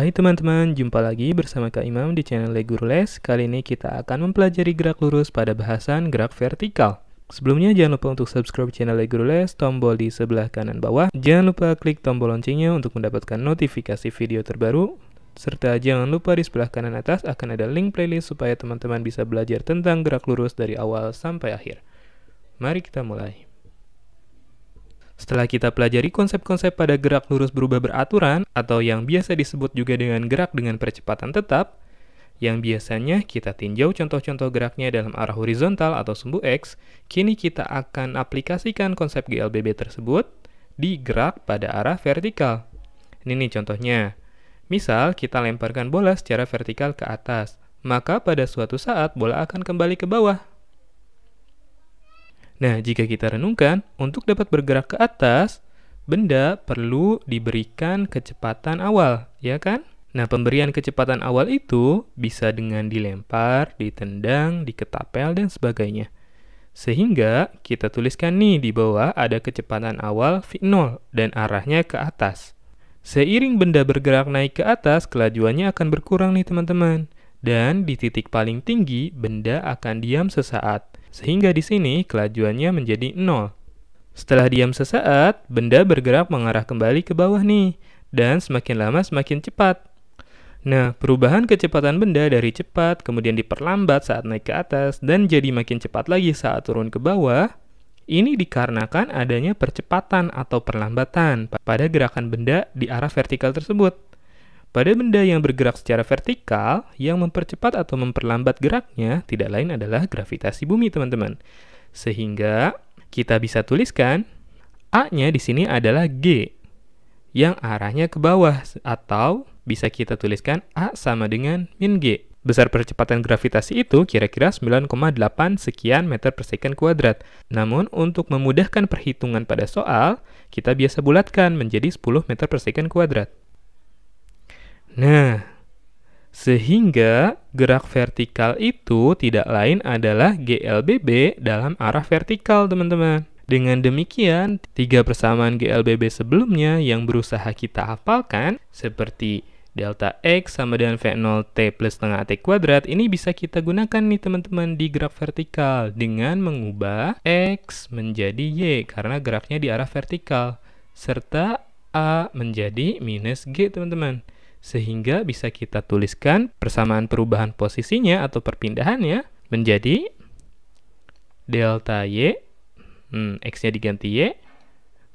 Hai teman-teman, jumpa lagi bersama Kak Imam di channel legur Les. Kali ini kita akan mempelajari gerak lurus pada bahasan gerak vertikal. Sebelumnya jangan lupa untuk subscribe channel legur Les, tombol di sebelah kanan bawah. Jangan lupa klik tombol loncengnya untuk mendapatkan notifikasi video terbaru. Serta jangan lupa di sebelah kanan atas akan ada link playlist supaya teman-teman bisa belajar tentang gerak lurus dari awal sampai akhir. Mari kita mulai. Setelah kita pelajari konsep-konsep pada gerak lurus berubah beraturan, atau yang biasa disebut juga dengan gerak dengan percepatan tetap, yang biasanya kita tinjau contoh-contoh geraknya dalam arah horizontal atau sumbu X, kini kita akan aplikasikan konsep GLBB tersebut di gerak pada arah vertikal. Ini nih contohnya. Misal, kita lemparkan bola secara vertikal ke atas, maka pada suatu saat bola akan kembali ke bawah. Nah, jika kita renungkan, untuk dapat bergerak ke atas, benda perlu diberikan kecepatan awal, ya kan? Nah, pemberian kecepatan awal itu bisa dengan dilempar, ditendang, diketapel, dan sebagainya. Sehingga kita tuliskan nih di bawah ada kecepatan awal V0 dan arahnya ke atas. Seiring benda bergerak naik ke atas, kelajuannya akan berkurang nih teman-teman. Dan di titik paling tinggi, benda akan diam sesaat. Sehingga di sini kelajuannya menjadi 0. Setelah diam sesaat, benda bergerak mengarah kembali ke bawah nih, dan semakin lama semakin cepat. Nah, perubahan kecepatan benda dari cepat kemudian diperlambat saat naik ke atas dan jadi makin cepat lagi saat turun ke bawah, ini dikarenakan adanya percepatan atau perlambatan pada gerakan benda di arah vertikal tersebut. Pada benda yang bergerak secara vertikal, yang mempercepat atau memperlambat geraknya tidak lain adalah gravitasi bumi, teman-teman. Sehingga kita bisa tuliskan A-nya di sini adalah G yang arahnya ke bawah atau bisa kita tuliskan A sama dengan min G. Besar percepatan gravitasi itu kira-kira 9,8 sekian meter per second kuadrat. Namun, untuk memudahkan perhitungan pada soal, kita biasa bulatkan menjadi 10 meter per second kuadrat. Nah, sehingga gerak vertikal itu tidak lain adalah GLBB dalam arah vertikal, teman-teman. Dengan demikian, tiga persamaan GLBB sebelumnya yang berusaha kita hafalkan, seperti delta X sama dengan V0 T plus setengah T kuadrat, ini bisa kita gunakan nih teman-teman di gerak vertikal dengan mengubah X menjadi Y karena geraknya di arah vertikal, serta A menjadi minus G teman-teman sehingga bisa kita tuliskan persamaan perubahan posisinya atau perpindahannya menjadi delta Y, hmm, X-nya diganti Y,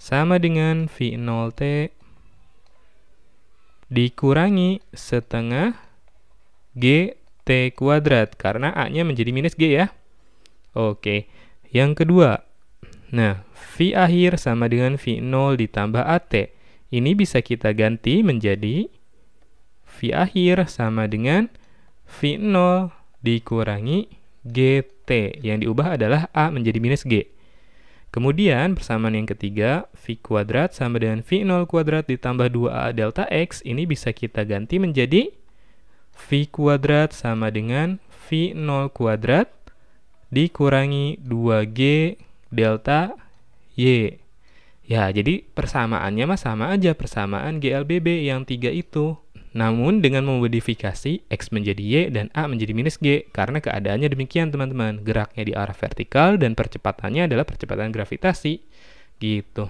sama dengan V0T dikurangi setengah G T kuadrat, karena A-nya menjadi minus G ya. Oke, yang kedua, nah, V akhir sama dengan V0 ditambah AT. Ini bisa kita ganti menjadi v akhir sama dengan v 0 dikurangi gt yang diubah adalah a menjadi minus g. Kemudian persamaan yang ketiga, v kuadrat sama dengan v0 kuadrat ditambah 2a delta x ini bisa kita ganti menjadi v kuadrat sama dengan v0 kuadrat dikurangi 2g delta y. Ya, jadi persamaannya mah sama aja persamaan GLBB yang tiga itu. Namun dengan memodifikasi X menjadi Y dan A menjadi minus G karena keadaannya demikian teman-teman. Geraknya di arah vertikal dan percepatannya adalah percepatan gravitasi. Gitu.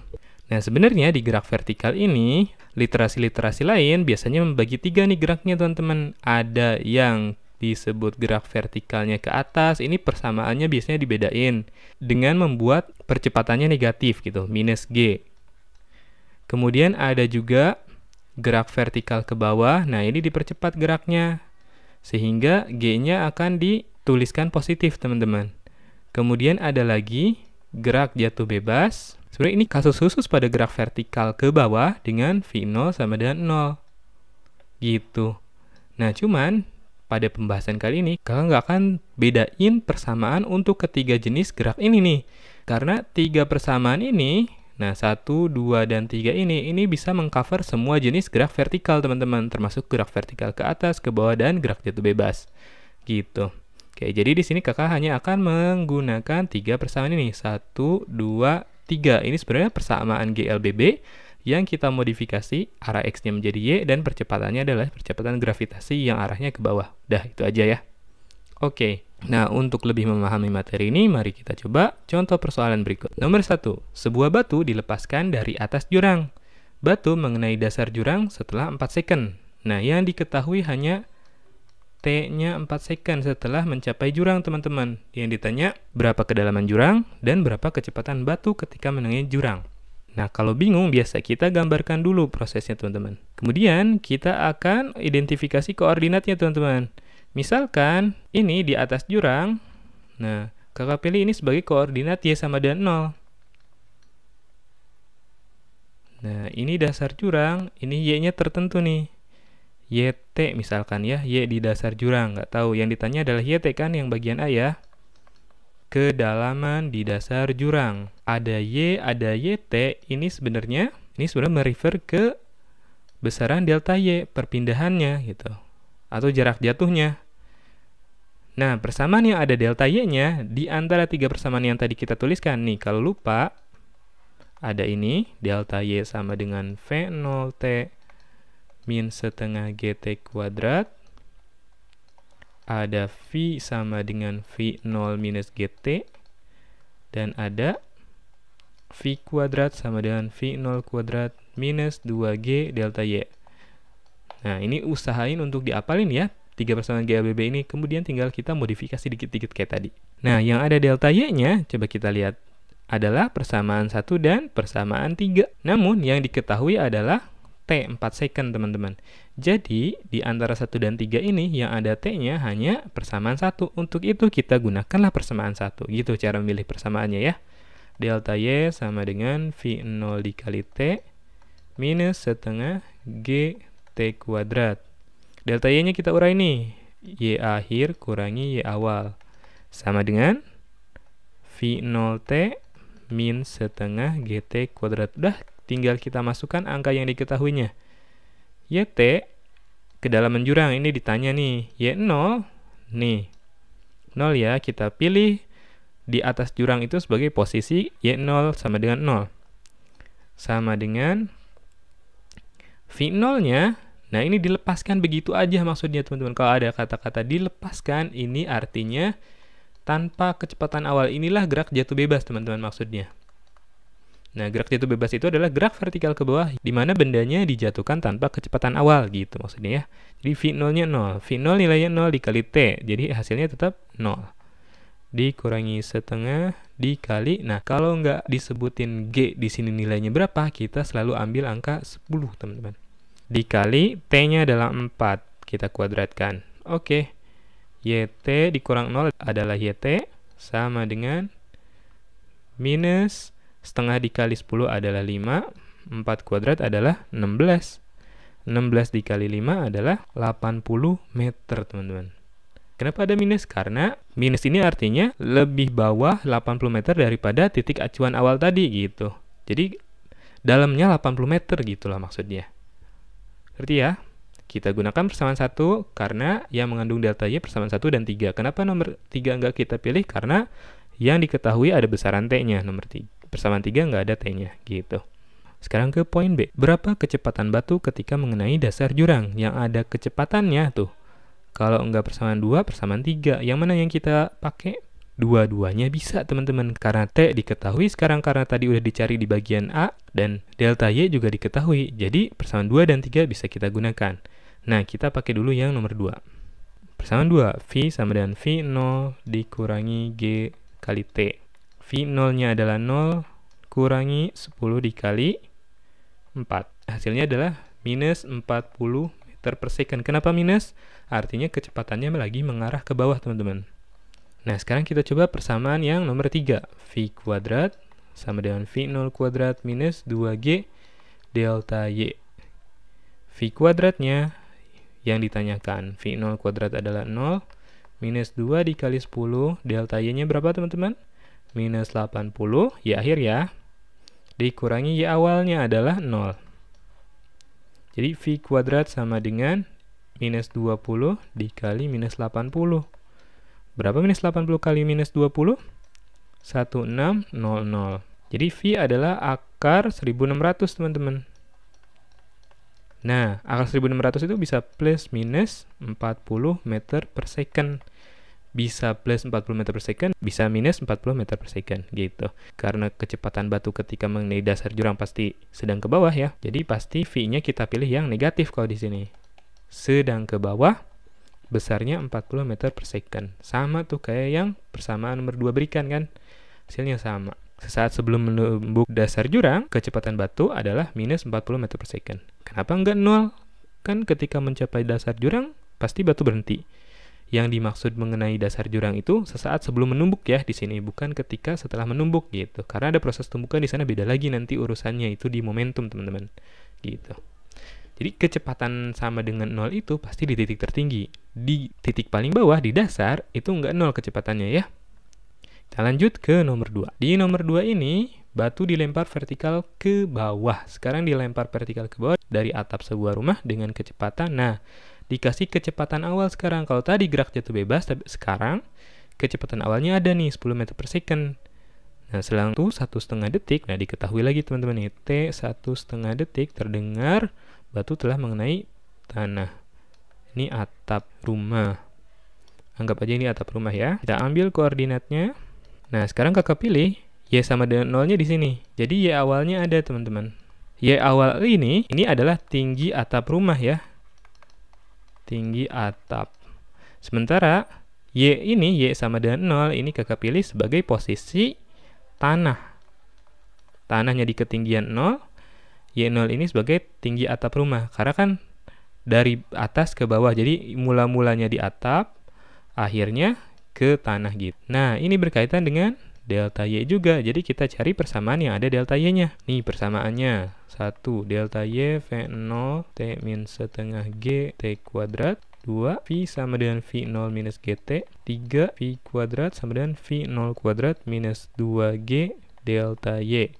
Nah sebenarnya di gerak vertikal ini literasi-literasi lain biasanya membagi tiga nih geraknya teman-teman. Ada yang disebut gerak vertikalnya ke atas, ini persamaannya biasanya dibedain dengan membuat percepatannya negatif gitu, minus G. Kemudian ada juga gerak vertikal ke bawah. Nah, ini dipercepat geraknya. Sehingga G-nya akan dituliskan positif, teman-teman. Kemudian ada lagi gerak jatuh bebas. Sebenarnya ini kasus khusus pada gerak vertikal ke bawah dengan V0 sama dengan 0. Gitu. Nah, cuman pada pembahasan kali ini, kalian nggak akan bedain persamaan untuk ketiga jenis gerak ini nih. Karena tiga persamaan ini Nah, 1, 2, dan 3 ini, ini bisa mengcover semua jenis gerak vertikal, teman-teman, termasuk gerak vertikal ke atas, ke bawah, dan gerak jatuh bebas. Gitu. Oke, jadi di sini kakak hanya akan menggunakan tiga persamaan ini. 1, 2, 3. Ini sebenarnya persamaan GLBB yang kita modifikasi arah X-nya menjadi Y dan percepatannya adalah percepatan gravitasi yang arahnya ke bawah. Dah, itu aja ya. Oke. Nah, untuk lebih memahami materi ini, mari kita coba contoh persoalan berikut. Nomor satu, Sebuah batu dilepaskan dari atas jurang. Batu mengenai dasar jurang setelah 4 second. Nah, yang diketahui hanya T-nya 4 second setelah mencapai jurang, teman-teman. Yang ditanya, berapa kedalaman jurang dan berapa kecepatan batu ketika mengenai jurang. Nah, kalau bingung, biasa kita gambarkan dulu prosesnya, teman-teman. Kemudian, kita akan identifikasi koordinatnya, teman-teman. Misalkan ini di atas jurang, nah kakak pilih ini sebagai koordinat Y sama dengan 0. Nah ini dasar jurang, ini Y-nya tertentu nih. YT misalkan ya, Y di dasar jurang, nggak tahu. Yang ditanya adalah YT kan yang bagian A ya. Kedalaman di dasar jurang. Ada Y, ada YT, ini sebenarnya, ini sudah merefer ke besaran delta Y, perpindahannya gitu. Atau jarak jatuhnya. Nah, persamaan yang ada delta Y-nya di antara tiga persamaan yang tadi kita tuliskan. Nih, kalau lupa, ada ini, delta Y sama dengan V0T min setengah GT kuadrat. Ada V sama dengan V0 minus GT. Dan ada V kuadrat sama dengan V0 kuadrat minus 2G delta Y. Nah, ini usahain untuk diapalin ya, tiga persamaan GABB ini kemudian tinggal kita modifikasi dikit-dikit kayak tadi. Nah, yang ada delta Y-nya coba kita lihat adalah persamaan 1 dan persamaan 3. Namun yang diketahui adalah T 4 second teman-teman. Jadi di antara 1 dan 3 ini yang ada T-nya hanya persamaan 1. Untuk itu kita gunakanlah persamaan 1. Gitu cara memilih persamaannya ya. Delta Y sama dengan V0 dikali T minus setengah G T kuadrat. Delta Y-nya kita urai nih. Y akhir kurangi Y awal. Sama dengan V0T min setengah GT kuadrat. Udah, tinggal kita masukkan angka yang diketahuinya. YT dalam jurang. Ini ditanya nih. Y0, nih. 0 ya, kita pilih di atas jurang itu sebagai posisi Y0 sama dengan 0. Sama dengan V0-nya Nah, ini dilepaskan begitu aja maksudnya teman-teman. Kalau ada kata-kata dilepaskan, ini artinya tanpa kecepatan awal. Inilah gerak jatuh bebas teman-teman maksudnya. Nah, gerak jatuh bebas itu adalah gerak vertikal ke bawah, di mana bendanya dijatuhkan tanpa kecepatan awal, gitu maksudnya ya. Jadi V0-nya 0, V0 nilainya 0 dikali T, jadi hasilnya tetap 0. Dikurangi setengah dikali, nah kalau nggak disebutin G di sini nilainya berapa, kita selalu ambil angka 10, teman-teman dikali T-nya adalah 4. Kita kuadratkan. Oke. YT dikurang 0 adalah YT sama dengan minus setengah dikali 10 adalah 5. 4 kuadrat adalah 16. 16 dikali 5 adalah 80 meter, teman-teman. Kenapa ada minus? Karena minus ini artinya lebih bawah 80 meter daripada titik acuan awal tadi gitu. Jadi dalamnya 80 meter gitulah maksudnya. Berarti ya? Kita gunakan persamaan satu karena yang mengandung delta Y persamaan satu dan tiga Kenapa nomor 3 nggak kita pilih? Karena yang diketahui ada besaran T-nya. Nomor 3, persamaan tiga nggak ada T-nya. Gitu. Sekarang ke poin B. Berapa kecepatan batu ketika mengenai dasar jurang? Yang ada kecepatannya tuh. Kalau nggak persamaan dua persamaan tiga Yang mana yang kita pakai? Dua-duanya bisa teman-teman karena T diketahui sekarang karena tadi udah dicari di bagian A dan delta Y juga diketahui. Jadi persamaan 2 dan 3 bisa kita gunakan. Nah, kita pakai dulu yang nomor 2. Persamaan 2, V sama dengan V0 dikurangi G kali T. V0-nya adalah 0 kurangi 10 dikali 4. Hasilnya adalah minus 40 meter per second. Kenapa minus? Artinya kecepatannya lagi mengarah ke bawah, teman-teman. Nah, sekarang kita coba persamaan yang nomor 3. V kuadrat sama dengan V0 kuadrat minus 2G delta Y. V kuadratnya yang ditanyakan. V0 kuadrat adalah 0, minus 2 dikali 10, delta Y-nya berapa teman-teman? Minus 80, Y ya, akhir ya. Dikurangi Y awalnya adalah 0. Jadi V kuadrat sama dengan minus 20 dikali minus 80. Berapa minus 80 kali minus 20? 1600. Jadi V adalah akar 1600, teman-teman. Nah, akar 1600 itu bisa plus minus 40 meter per second. Bisa plus 40 meter per second, bisa minus 40 meter per second, gitu. Karena kecepatan batu ketika mengenai dasar jurang pasti sedang ke bawah ya. Jadi pasti V-nya kita pilih yang negatif kalau di sini. Sedang ke bawah, besarnya 40 meter per second. Sama tuh kayak yang persamaan nomor 2 berikan kan. Hasilnya sama. Sesaat sebelum menembus dasar jurang, kecepatan batu adalah minus 40 meter per second. Kenapa enggak nol? Kan ketika mencapai dasar jurang, pasti batu berhenti. Yang dimaksud mengenai dasar jurang itu sesaat sebelum menumbuk ya di sini, bukan ketika setelah menumbuk gitu. Karena ada proses tumbukan di sana beda lagi nanti urusannya itu di momentum teman-teman. Gitu. Jadi kecepatan sama dengan 0 itu pasti di titik tertinggi. Di titik paling bawah, di dasar, itu nggak 0 kecepatannya ya. Kita lanjut ke nomor 2. Di nomor 2 ini, batu dilempar vertikal ke bawah. Sekarang dilempar vertikal ke bawah dari atap sebuah rumah dengan kecepatan. Nah, dikasih kecepatan awal sekarang. Kalau tadi gerak jatuh bebas, tapi sekarang kecepatan awalnya ada nih 10 meter per second. Nah, selang itu satu setengah detik. Nah, diketahui lagi teman-teman nih, T satu setengah detik terdengar Batu telah mengenai tanah. Ini atap rumah. Anggap aja ini atap rumah ya. Kita ambil koordinatnya. Nah, sekarang kakak pilih Y sama dengan nolnya di sini. Jadi Y awalnya ada, teman-teman. Y awal ini, ini adalah tinggi atap rumah ya. Tinggi atap. Sementara Y ini, Y sama dengan nol ini kakak pilih sebagai posisi tanah. Tanahnya di ketinggian 0, Y0 ini sebagai tinggi atap rumah karena kan dari atas ke bawah. Jadi mula-mulanya di atap, akhirnya ke tanah gitu. Nah, ini berkaitan dengan delta Y juga. Jadi kita cari persamaan yang ada delta Y-nya. Nih persamaannya. 1 delta Y V0 T min setengah G T kuadrat 2 V sama dengan V0 minus GT 3 V kuadrat sama dengan V0 kuadrat minus 2G delta Y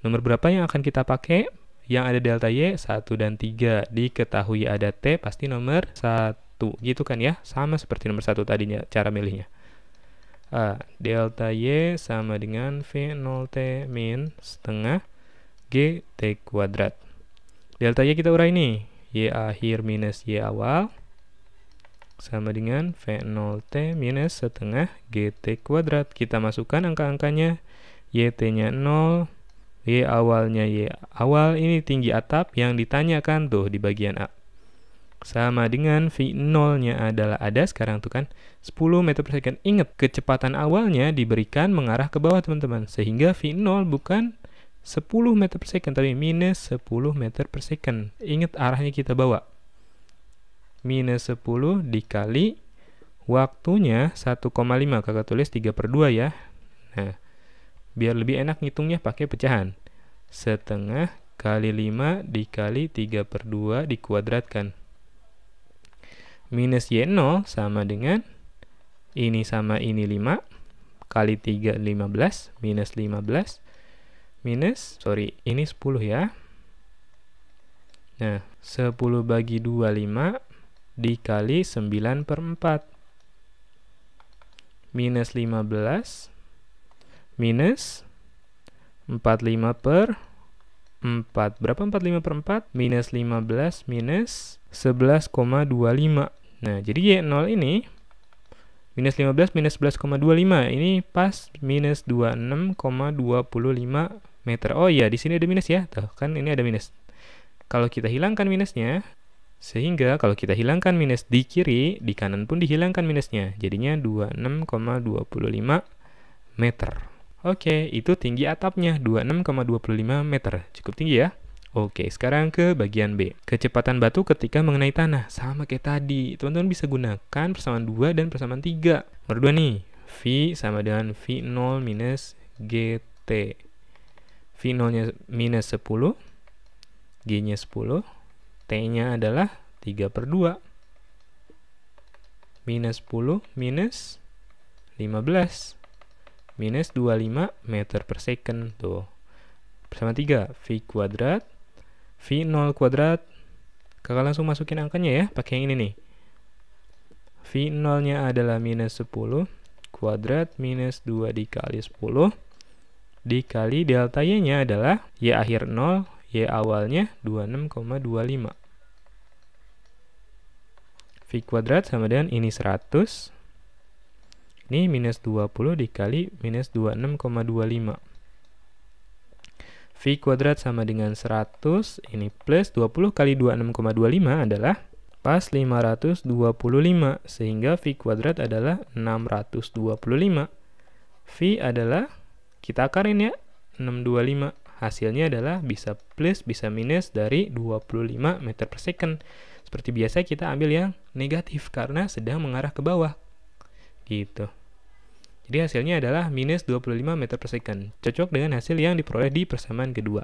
Nomor berapa yang akan kita pakai? Yang ada delta Y 1 dan 3 diketahui ada T pasti nomor 1 gitu kan ya sama seperti nomor 1 tadinya cara milihnya A delta Y sama dengan V0T min setengah G T kuadrat delta Y kita urai nih Y akhir minus Y awal sama dengan V0T minus setengah g t kuadrat. Kita masukkan angka-angkanya, YT-nya 0, Y awalnya Y awal ini tinggi atap yang ditanyakan tuh di bagian A. Sama dengan V nolnya adalah ada sekarang tuh kan 10 meter per second. Ingat kecepatan awalnya diberikan mengarah ke bawah teman-teman. Sehingga V nol bukan 10 meter per second tapi minus 10 meter per second. Ingat arahnya kita bawa. Minus 10 dikali waktunya 1,5 kakak tulis 3 per 2 ya. Nah Biar lebih enak ngitungnya pakai pecahan. Setengah kali 5 dikali 3 per 2 dikuadratkan. Minus Y0 sama dengan ini sama ini 5 kali 3 15 minus 15 minus, sorry, ini 10 ya. Nah, 10 bagi 2, 5 dikali 9 per 4. Minus 15 minus 45 per 4. Berapa 45 per 4? Minus 15 minus 11,25. Nah, jadi Y0 ini minus 15 minus 11,25. Ini pas minus 26,25 meter. Oh iya, di sini ada minus ya. Tuh, kan ini ada minus. Kalau kita hilangkan minusnya, sehingga kalau kita hilangkan minus di kiri, di kanan pun dihilangkan minusnya. Jadinya 26,25 meter. Oke, itu tinggi atapnya 26,25 meter. Cukup tinggi ya. Oke, sekarang ke bagian B. Kecepatan batu ketika mengenai tanah. Sama kayak tadi. Teman-teman bisa gunakan persamaan 2 dan persamaan 3. Nomor 2 nih. V sama dengan V0 minus GT. V0-nya minus 10. G-nya 10. T-nya adalah 3 per 2. Minus 10 minus 15 minus 25 meter per second tuh bersama 3 V kuadrat V0 kuadrat kakak langsung masukin angkanya ya pakai yang ini nih V0 nya adalah minus 10 kuadrat minus 2 dikali 10 dikali delta Y nya adalah Y akhir 0 Y awalnya 26,25 V kuadrat sama dengan ini 100 ini minus 20 dikali minus 26,25. V kuadrat sama dengan 100, ini plus 20 kali 26,25 adalah pas 525, sehingga V kuadrat adalah 625. V adalah, kita akarin ya, 625. Hasilnya adalah bisa plus, bisa minus dari 25 meter per second. Seperti biasa kita ambil yang negatif karena sedang mengarah ke bawah. Gitu. Jadi hasilnya adalah minus 25 meter per second. Cocok dengan hasil yang diperoleh di persamaan kedua.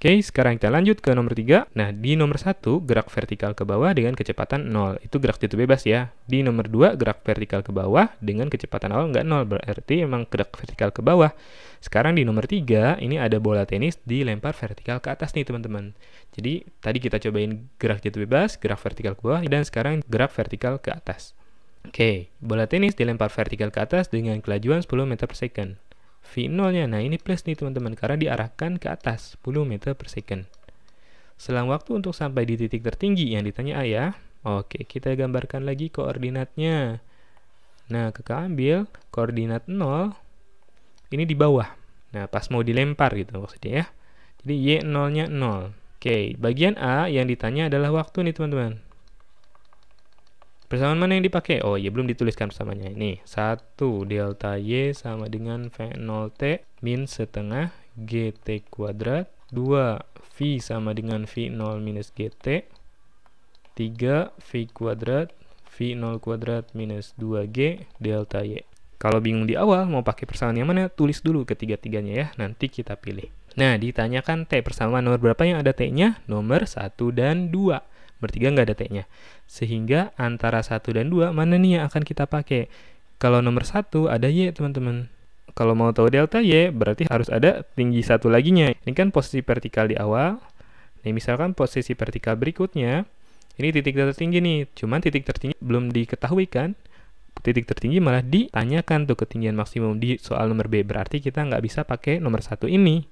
Oke, sekarang kita lanjut ke nomor 3. Nah, di nomor 1, gerak vertikal ke bawah dengan kecepatan 0. Itu gerak jatuh bebas ya. Di nomor 2, gerak vertikal ke bawah dengan kecepatan awal nggak 0. Berarti emang gerak vertikal ke bawah. Sekarang di nomor 3, ini ada bola tenis dilempar vertikal ke atas nih teman-teman. Jadi, tadi kita cobain gerak jatuh bebas, gerak vertikal ke bawah, dan sekarang gerak vertikal ke atas. Oke, bola tenis dilempar vertikal ke atas dengan kelajuan 10 meter per second. V0-nya, nah ini plus nih teman-teman, karena diarahkan ke atas 10 meter per second. Selang waktu untuk sampai di titik tertinggi yang ditanya A ya. Oke, kita gambarkan lagi koordinatnya. Nah, kakak ambil koordinat 0, ini di bawah. Nah, pas mau dilempar gitu maksudnya ya. Jadi Y0-nya 0. Oke, bagian A yang ditanya adalah waktu nih teman-teman. Persamaan mana yang dipakai? Oh iya, belum dituliskan persamaannya. Ini 1 delta Y sama dengan V0T min setengah GT kuadrat. 2 V sama dengan V0 minus GT. 3 V kuadrat V0 kuadrat minus 2G delta Y. Kalau bingung di awal mau pakai persamaan yang mana, tulis dulu ketiga-tiganya ya. Nanti kita pilih. Nah, ditanyakan T persamaan nomor berapa yang ada T-nya? Nomor 1 dan 2 bertiga nggak ada T-nya. Sehingga antara 1 dan 2, mana nih yang akan kita pakai? Kalau nomor 1 ada Y, teman-teman. Kalau mau tahu delta Y, berarti harus ada tinggi satu lagi laginya. Ini kan posisi vertikal di awal. Nah, misalkan posisi vertikal berikutnya, ini titik tertinggi nih, cuman titik tertinggi belum diketahui kan? titik tertinggi malah ditanyakan tuh ketinggian maksimum di soal nomor B. Berarti kita nggak bisa pakai nomor satu ini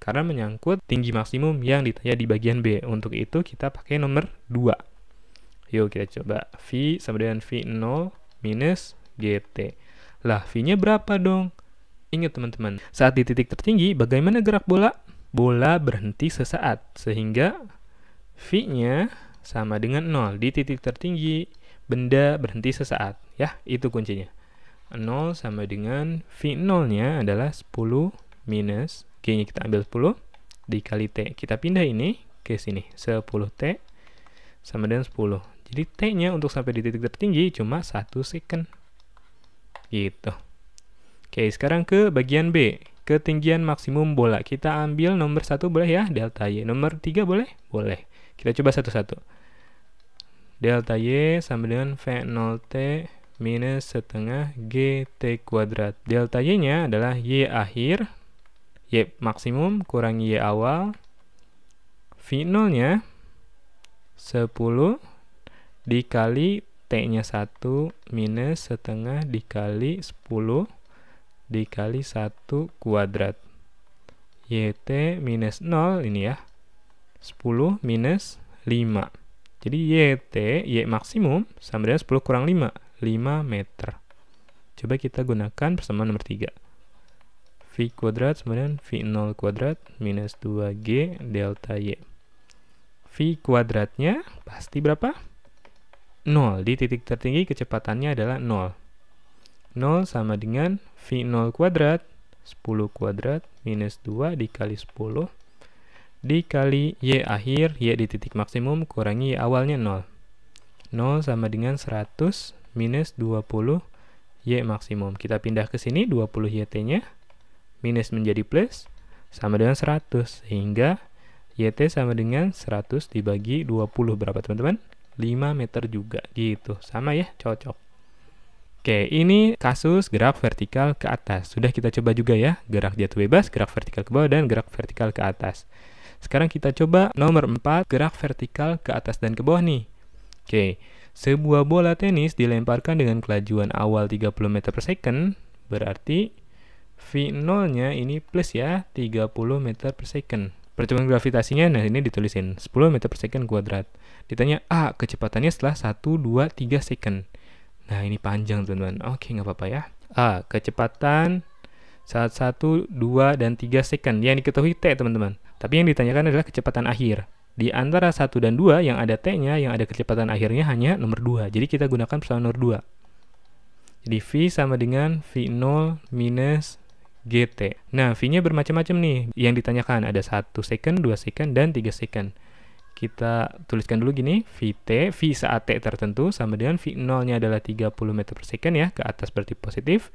karena menyangkut tinggi maksimum yang ditanya di bagian B. Untuk itu kita pakai nomor 2. Yuk kita coba V sama dengan V0 minus GT. Lah V-nya berapa dong? Ingat teman-teman, saat di titik tertinggi bagaimana gerak bola? Bola berhenti sesaat sehingga V-nya sama dengan 0 di titik tertinggi benda berhenti sesaat ya itu kuncinya 0 sama dengan V0 nya adalah 10 minus G-nya kita ambil 10 dikali T. Kita pindah ini ke sini. 10T sama dengan 10. Jadi T-nya untuk sampai di titik tertinggi cuma 1 second. Gitu. Oke, sekarang ke bagian B. Ketinggian maksimum bola. Kita ambil nomor 1 boleh ya, delta Y. Nomor 3 boleh? Boleh. Kita coba satu-satu. Delta Y sama dengan V0T minus setengah GT kuadrat. Delta Y-nya adalah Y akhir Y maksimum kurangi Y awal. V nolnya 10 dikali T-nya 1 minus setengah dikali 10 dikali 1 kuadrat. YT minus 0 ini ya. 10 minus 5. Jadi YT, Y maksimum sama dengan 10 kurang 5. 5 meter. Coba kita gunakan persamaan nomor 3. V kuadrat kemudian V0 kuadrat minus 2G delta Y. V kuadratnya pasti berapa? 0. Di titik tertinggi kecepatannya adalah 0. 0 sama dengan V0 kuadrat 10 kuadrat minus 2 dikali 10 dikali Y akhir, Y di titik maksimum kurangi Y awalnya 0. 0 sama dengan 100 minus 20 Y maksimum. Kita pindah ke sini 20 YT-nya minus menjadi plus sama dengan 100 sehingga YT sama dengan 100 dibagi 20 berapa teman-teman? 5 meter juga gitu sama ya cocok Oke ini kasus gerak vertikal ke atas sudah kita coba juga ya gerak jatuh bebas gerak vertikal ke bawah dan gerak vertikal ke atas sekarang kita coba nomor 4 gerak vertikal ke atas dan ke bawah nih Oke sebuah bola tenis dilemparkan dengan kelajuan awal 30 meter per second berarti V0-nya ini plus ya 30 meter per second. percepatan gravitasinya, nah ini ditulisin 10 meter per second kuadrat. Ditanya A, kecepatannya setelah 1, 2, 3 second. Nah ini panjang teman-teman, oke nggak apa-apa ya. A, kecepatan saat 1, 2, dan 3 second. Yang diketahui T teman-teman. Tapi yang ditanyakan adalah kecepatan akhir. Di antara 1 dan 2 yang ada T-nya, yang ada kecepatan akhirnya hanya nomor 2. Jadi kita gunakan persamaan nomor 2. Jadi V sama dengan V0 minus GT. Nah, V-nya bermacam-macam nih. Yang ditanyakan ada 1 second, 2 second, dan 3 second. Kita tuliskan dulu gini, VT, V saat T tertentu sama dengan V0-nya adalah 30 meter per second ya, ke atas berarti positif,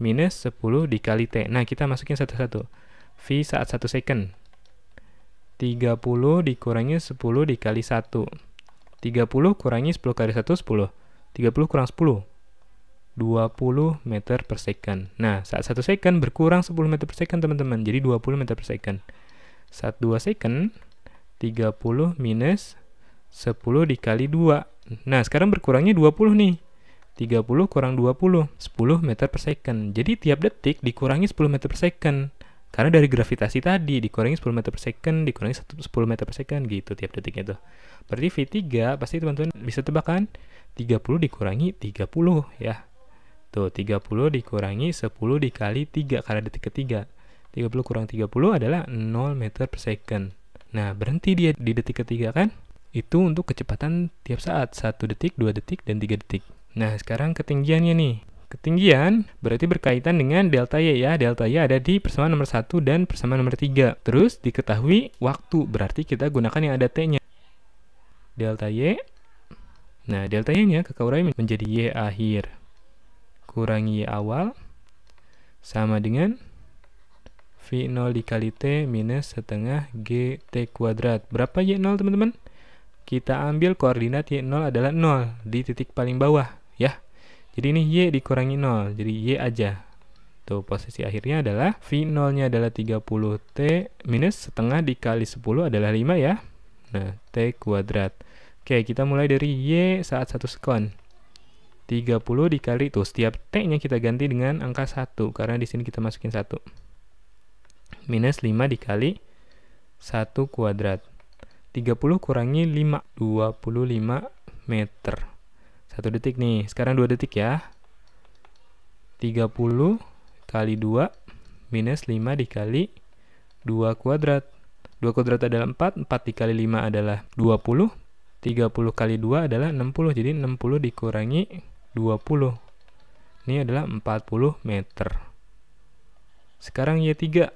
minus 10 dikali T. Nah, kita masukin satu-satu. V saat 1 second. 30 dikurangi 10 dikali 1. 30 kurangi 10 kali 1, 10. 30 kurang 10, 20 meter per second. Nah, saat 1 second berkurang 10 meter per second, teman-teman. Jadi 20 meter per second. Saat 2 second, 30 minus 10 dikali 2. Nah, sekarang berkurangnya 20 nih. 30 kurang 20, 10 meter per second. Jadi tiap detik dikurangi 10 meter per second. Karena dari gravitasi tadi, dikurangi 10 meter per second, dikurangi 10 meter per second, gitu tiap detiknya tuh. Berarti V3, pasti teman-teman bisa tebak kan? 30 dikurangi 30, ya. Tuh, gitu, 30 dikurangi 10 dikali 3 karena detik ketiga. 30 kurang 30 adalah 0 meter per second. Nah, berhenti dia di detik ketiga kan? Itu untuk kecepatan tiap saat, 1 detik, 2 detik, dan 3 detik. Nah, sekarang ketinggiannya nih. Ketinggian berarti berkaitan dengan delta Y ya. Delta Y ada di persamaan nomor 1 dan persamaan nomor 3. Terus diketahui waktu, berarti kita gunakan yang ada T-nya. Delta Y. Nah, delta Y-nya kekurangan menjadi Y akhir kurangi awal sama dengan V0 dikali T minus setengah GT kuadrat. Berapa Y0 teman-teman? Kita ambil koordinat Y0 adalah 0 di titik paling bawah ya. Jadi ini Y dikurangi 0, jadi Y aja. Tuh posisi akhirnya adalah V0-nya adalah 30T minus setengah dikali 10 adalah 5 ya. Nah, T kuadrat. Oke, kita mulai dari Y saat satu sekon. 30 dikali tuh setiap T-nya kita ganti dengan angka 1 karena di sini kita masukin 1. Minus 5 dikali 1 kuadrat. 30 kurangi 5, 25 meter. 1 detik nih, sekarang 2 detik ya. 30 kali 2 minus 5 dikali 2 kuadrat. 2 kuadrat adalah 4, 4 dikali 5 adalah 20, 30 kali 2 adalah 60, jadi 60 dikurangi 20. Ini adalah 40 meter. Sekarang Y3. Ya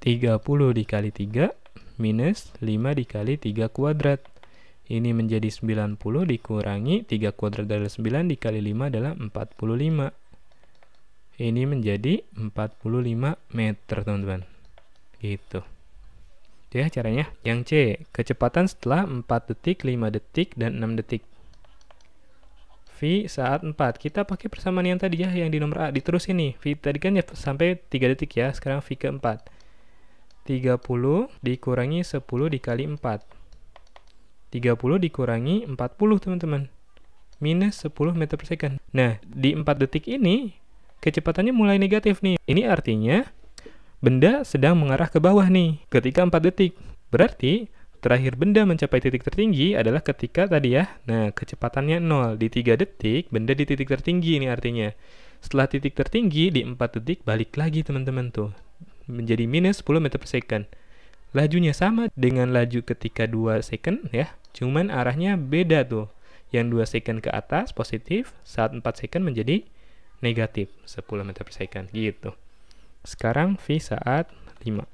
30 dikali 3 minus 5 dikali 3 kuadrat. Ini menjadi 90 dikurangi 3 kuadrat dari 9 dikali 5 adalah 45. Ini menjadi 45 meter, teman-teman. Gitu. ya caranya. Yang C, kecepatan setelah 4 detik, 5 detik, dan 6 detik. V saat 4. Kita pakai persamaan yang tadi ya, yang di nomor A. Diterus ini. V tadi kan ya sampai 3 detik ya. Sekarang V ke 4. 30 dikurangi 10 dikali 4. 30 dikurangi 40, teman-teman. Minus 10 meter per second. Nah, di 4 detik ini, kecepatannya mulai negatif nih. Ini artinya, benda sedang mengarah ke bawah nih. Ketika 4 detik. Berarti, Terakhir benda mencapai titik tertinggi adalah ketika tadi ya. Nah, kecepatannya 0. Di 3 detik, benda di titik tertinggi ini artinya. Setelah titik tertinggi, di 4 detik balik lagi teman-teman tuh. Menjadi minus 10 meter per second. Lajunya sama dengan laju ketika 2 second ya. Cuman arahnya beda tuh. Yang 2 second ke atas positif, saat 4 second menjadi negatif 10 meter per second gitu. Sekarang V saat 5.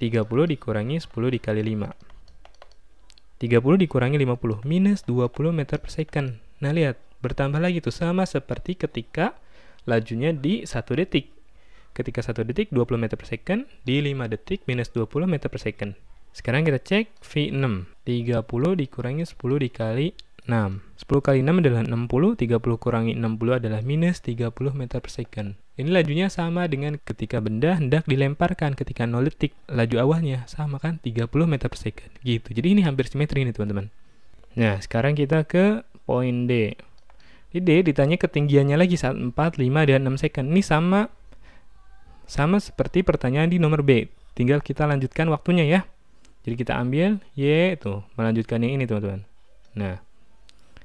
30 dikurangi 10 dikali 5. 30 dikurangi 50, minus 20 meter per second. Nah, lihat, bertambah lagi tuh, sama seperti ketika lajunya di 1 detik. Ketika 1 detik, 20 meter per second, di 5 detik, minus 20 meter per second. Sekarang kita cek V6. 30 dikurangi 10 dikali 6. 10 kali 6 adalah 60, 30 kurangi 60 adalah minus 30 meter per second. Ini lajunya sama dengan ketika benda hendak dilemparkan ketika 0 detik. Laju awalnya sama kan 30 meter per second. Gitu. Jadi ini hampir simetri nih teman-teman. Nah sekarang kita ke poin D. Di D ditanya ketinggiannya lagi saat 4, 5, dan 6 second. Ini sama sama seperti pertanyaan di nomor B. Tinggal kita lanjutkan waktunya ya. Jadi kita ambil Y itu melanjutkan yang ini teman-teman. Nah,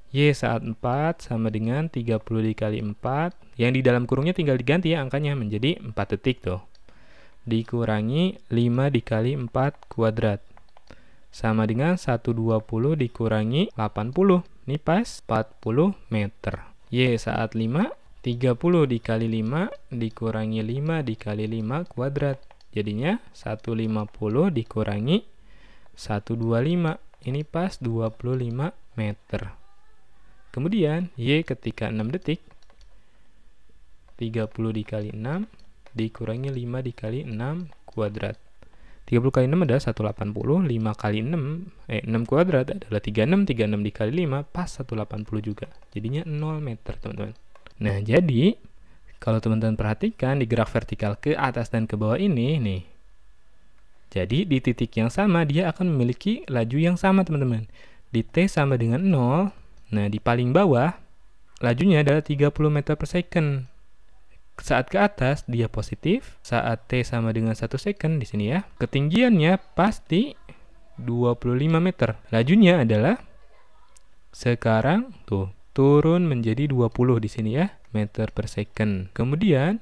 Y saat 4 sama dengan 30 dikali 4. Yang di dalam kurungnya tinggal diganti ya angkanya menjadi 4 detik tuh. Dikurangi 5 dikali 4 kuadrat. Sama dengan 120 dikurangi 80. Ini pas 40 meter. Y saat 5. 30 dikali 5 dikurangi 5 dikali 5 kuadrat. Jadinya 150 dikurangi 125. Ini pas 25 meter. Kemudian Y ketika 6 detik 30 dikali 6 dikurangi 5 dikali 6 kuadrat. 30 kali 6 adalah 180, 5 kali 6, eh 6 kuadrat adalah 36, 36 dikali 5 pas 180 juga. Jadinya 0 meter, teman-teman. Nah, jadi kalau teman-teman perhatikan di gerak vertikal ke atas dan ke bawah ini, nih. Jadi di titik yang sama dia akan memiliki laju yang sama, teman-teman. Di T sama dengan 0, Nah, di paling bawah, lajunya adalah 30 meter per second. Saat ke atas, dia positif. Saat T sama dengan 1 second di sini ya. Ketinggiannya pasti 25 meter. Lajunya adalah sekarang tuh turun menjadi 20 di sini ya, meter per second. Kemudian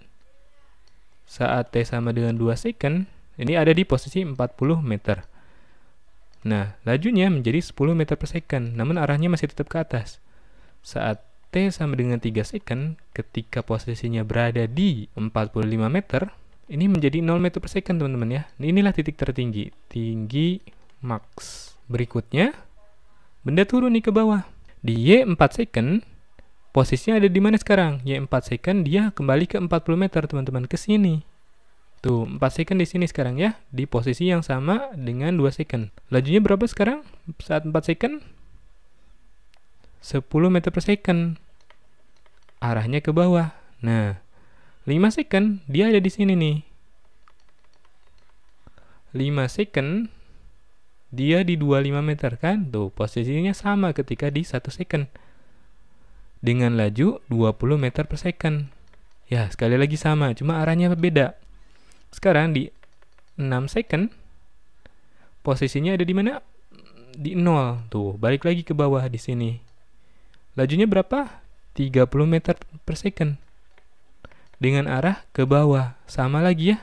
saat T sama dengan 2 second, ini ada di posisi 40 meter. Nah, lajunya menjadi 10 meter per second, namun arahnya masih tetap ke atas. Saat T sama dengan 3 second, ketika posisinya berada di 45 meter, ini menjadi 0 meter per second teman-teman ya. Nah, inilah titik tertinggi, tinggi max. Berikutnya, benda turun nih ke bawah. Di Y 4 second, posisinya ada di mana sekarang? Y 4 second, dia kembali ke 40 meter teman-teman, ke sini. Tuh, 4 second di sini sekarang ya, di posisi yang sama dengan 2 second. Lajunya berapa sekarang saat 4 second? 10 meter per second. Arahnya ke bawah. Nah, 5 second, dia ada di sini nih. 5 second, dia di 25 meter kan? Tuh, posisinya sama ketika di 1 second. Dengan laju 20 meter per second. Ya, sekali lagi sama, cuma arahnya beda. Sekarang di 6 second, posisinya ada di mana? Di 0. Tuh, balik lagi ke bawah di sini. Lajunya berapa? 30 meter per second. Dengan arah ke bawah. Sama lagi ya.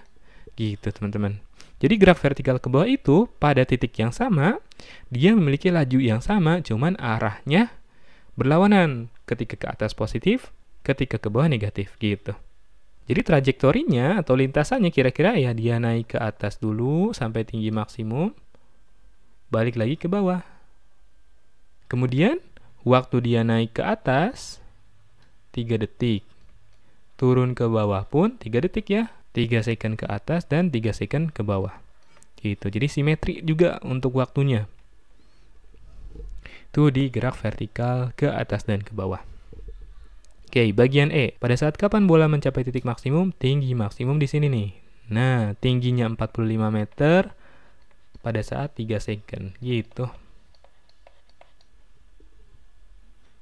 Gitu, teman-teman. Jadi graf vertikal ke bawah itu pada titik yang sama, dia memiliki laju yang sama, cuman arahnya berlawanan. Ketika ke atas positif, ketika ke bawah negatif gitu. Jadi trajektorinya atau lintasannya kira-kira ya dia naik ke atas dulu sampai tinggi maksimum, balik lagi ke bawah. Kemudian waktu dia naik ke atas 3 detik. Turun ke bawah pun 3 detik ya. 3 second ke atas dan 3 second ke bawah. Gitu. Jadi simetri juga untuk waktunya. Itu di gerak vertikal ke atas dan ke bawah. Oke, bagian E. Pada saat kapan bola mencapai titik maksimum? Tinggi maksimum di sini nih. Nah, tingginya 45 meter pada saat 3 second. Gitu.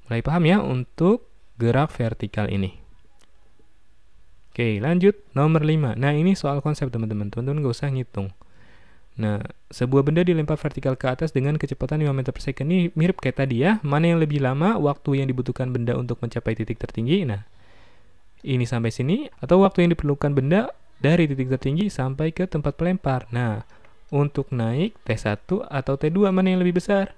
Mulai paham ya untuk gerak vertikal ini. Oke, lanjut. Nomor 5. Nah, ini soal konsep, teman-teman. Teman-teman nggak usah ngitung. Nah, sebuah benda dilempar vertikal ke atas dengan kecepatan 5 meter per second ini mirip kayak tadi ya. Mana yang lebih lama waktu yang dibutuhkan benda untuk mencapai titik tertinggi? Nah, ini sampai sini atau waktu yang diperlukan benda dari titik tertinggi sampai ke tempat pelempar. Nah, untuk naik T1 atau T2 mana yang lebih besar?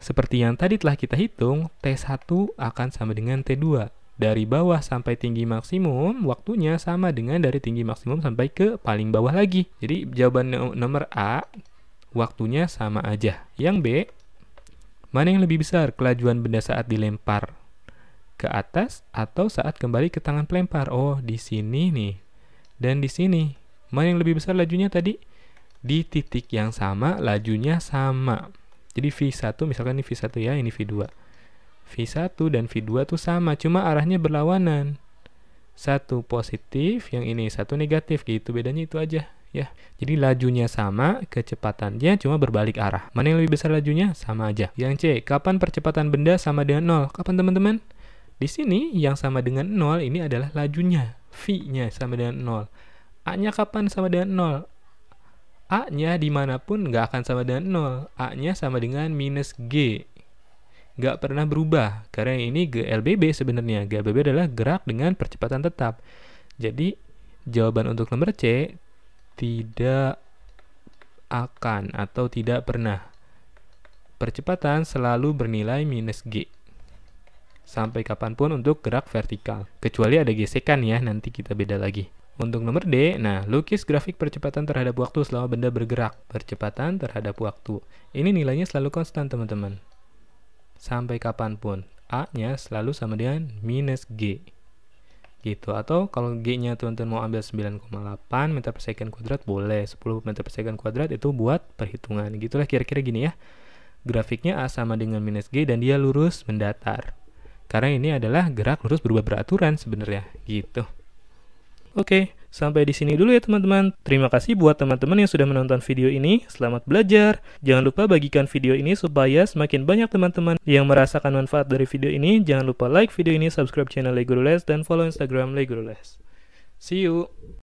Seperti yang tadi telah kita hitung, T1 akan sama dengan T2 dari bawah sampai tinggi maksimum waktunya sama dengan dari tinggi maksimum sampai ke paling bawah lagi. Jadi jawaban nomor A waktunya sama aja. Yang B mana yang lebih besar kelajuan benda saat dilempar ke atas atau saat kembali ke tangan pelempar? Oh, di sini nih. Dan di sini. Mana yang lebih besar lajunya tadi? Di titik yang sama, lajunya sama. Jadi V1 misalkan ini V1 ya, ini V2. V1 dan V2 tuh sama, cuma arahnya berlawanan. Satu positif, yang ini satu negatif gitu. Bedanya itu aja ya. Jadi lajunya sama, kecepatannya cuma berbalik arah. Mana yang lebih besar lajunya? Sama aja. Yang C, kapan percepatan benda sama dengan nol? Kapan teman-teman? Di sini yang sama dengan nol ini adalah lajunya. V-nya sama dengan nol. A-nya kapan sama dengan nol? A-nya dimanapun nggak akan sama dengan nol. A-nya sama dengan minus G nggak pernah berubah karena ini GLBB sebenarnya GLBB adalah gerak dengan percepatan tetap jadi jawaban untuk nomor C tidak akan atau tidak pernah percepatan selalu bernilai minus G sampai kapanpun untuk gerak vertikal kecuali ada gesekan ya nanti kita beda lagi untuk nomor D, nah lukis grafik percepatan terhadap waktu selama benda bergerak. Percepatan terhadap waktu. Ini nilainya selalu konstan teman-teman sampai kapanpun. A-nya selalu sama dengan minus G. Gitu. Atau kalau G-nya teman-teman mau ambil 9,8 meter per second kuadrat, boleh. 10 meter per second kuadrat itu buat perhitungan. Gitulah kira-kira gini ya. Grafiknya A sama dengan minus G dan dia lurus mendatar. Karena ini adalah gerak lurus berubah beraturan sebenarnya. Gitu. Oke. Okay. Sampai di sini dulu ya teman-teman. Terima kasih buat teman-teman yang sudah menonton video ini. Selamat belajar. Jangan lupa bagikan video ini supaya semakin banyak teman-teman yang merasakan manfaat dari video ini. Jangan lupa like video ini, subscribe channel Legoroles, dan follow Instagram Legoroles. See you!